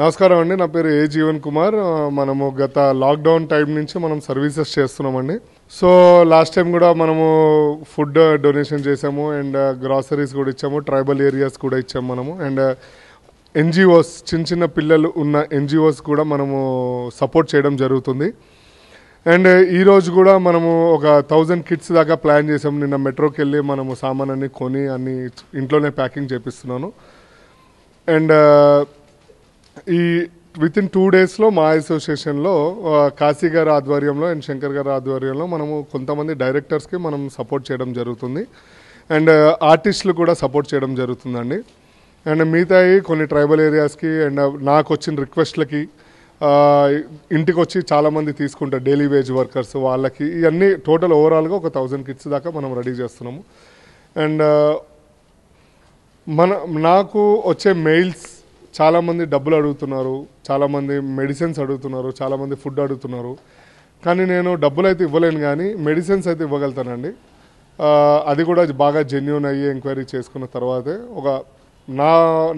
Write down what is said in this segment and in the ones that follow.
నమస్కారం అండి నా పేరు ఏ జీవన్ కుమార్ మనము గత లాక్డౌన్ టైం నుంచి మనం సర్వీసెస్ చేస్తున్నామండి సో లాస్ట్ టైం కూడా మనము ఫుడ్ డొనేషన్ చేసాము అండ్ గ్రాసరీస్ కూడా ఇచ్చాము ట్రైబల్ ఏరియాస్ కూడా ఇచ్చాము మనము అండ్ ఎన్జిఓస్ చిన్న చిన్న పిల్లలు ఉన్న ఎన్జిఓస్ కూడా మనము సపోర్ట్ చేయడం జరుగుతుంది అండ్ ఈరోజు కూడా మనము ఒక థౌజండ్ కిట్స్ దాకా ప్లాన్ చేసాము నిన్న మెట్రోకి వెళ్ళి మనము సామాన్ అన్ని కొని అన్ని ఇంట్లోనే ప్యాకింగ్ చేపిస్తున్నాను అండ్ ఈ విత్ ఇన్ టూ డేస్లో మా అసోసియేషన్లో కాశీ గారి ఆధ్వర్యంలో అండ్ శంకర్ గారి ఆధ్వర్యంలో మనము కొంతమంది డైరెక్టర్స్కి మనం సపోర్ట్ చేయడం జరుగుతుంది అండ్ ఆర్టిస్టులు కూడా సపోర్ట్ చేయడం జరుగుతుందండి అండ్ మిగతా కొన్ని ట్రైబల్ ఏరియాస్కి అండ్ నాకు వచ్చిన రిక్వెస్ట్లకి ఇంటికి వచ్చి చాలామంది తీసుకుంటారు డైలీ వేజ్ వర్కర్స్ వాళ్ళకి ఇవన్నీ టోటల్ ఓవరాల్గా ఒక థౌజండ్ కిట్స్ దాకా మనం రెడీ చేస్తున్నాము అండ్ మన నాకు వచ్చే మెయిల్స్ చాలామంది డబ్బులు అడుగుతున్నారు చాలామంది మెడిసిన్స్ అడుగుతున్నారు చాలామంది ఫుడ్ అడుగుతున్నారు కానీ నేను డబ్బులు అయితే ఇవ్వలేను కానీ మెడిసిన్స్ అయితే ఇవ్వగలుగుతానండి అది కూడా బాగా జెన్యున్ అయ్యి ఎంక్వైరీ చేసుకున్న తర్వాతే ఒక నా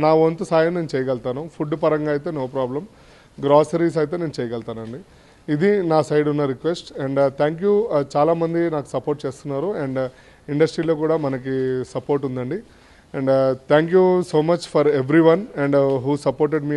నా వంతు సాయం నేను చేయగలుగుతాను ఫుడ్ పరంగా అయితే నో ప్రాబ్లం గ్రాసరీస్ అయితే నేను చేయగలుగుతానండి ఇది నా సైడ్ ఉన్న రిక్వెస్ట్ అండ్ థ్యాంక్ యూ చాలామంది నాకు సపోర్ట్ చేస్తున్నారు అండ్ ఇండస్ట్రీలో uh, కూడా మనకి సపోర్ట్ ఉందండి And uh, thank you so much for everyone and uh, who supported me.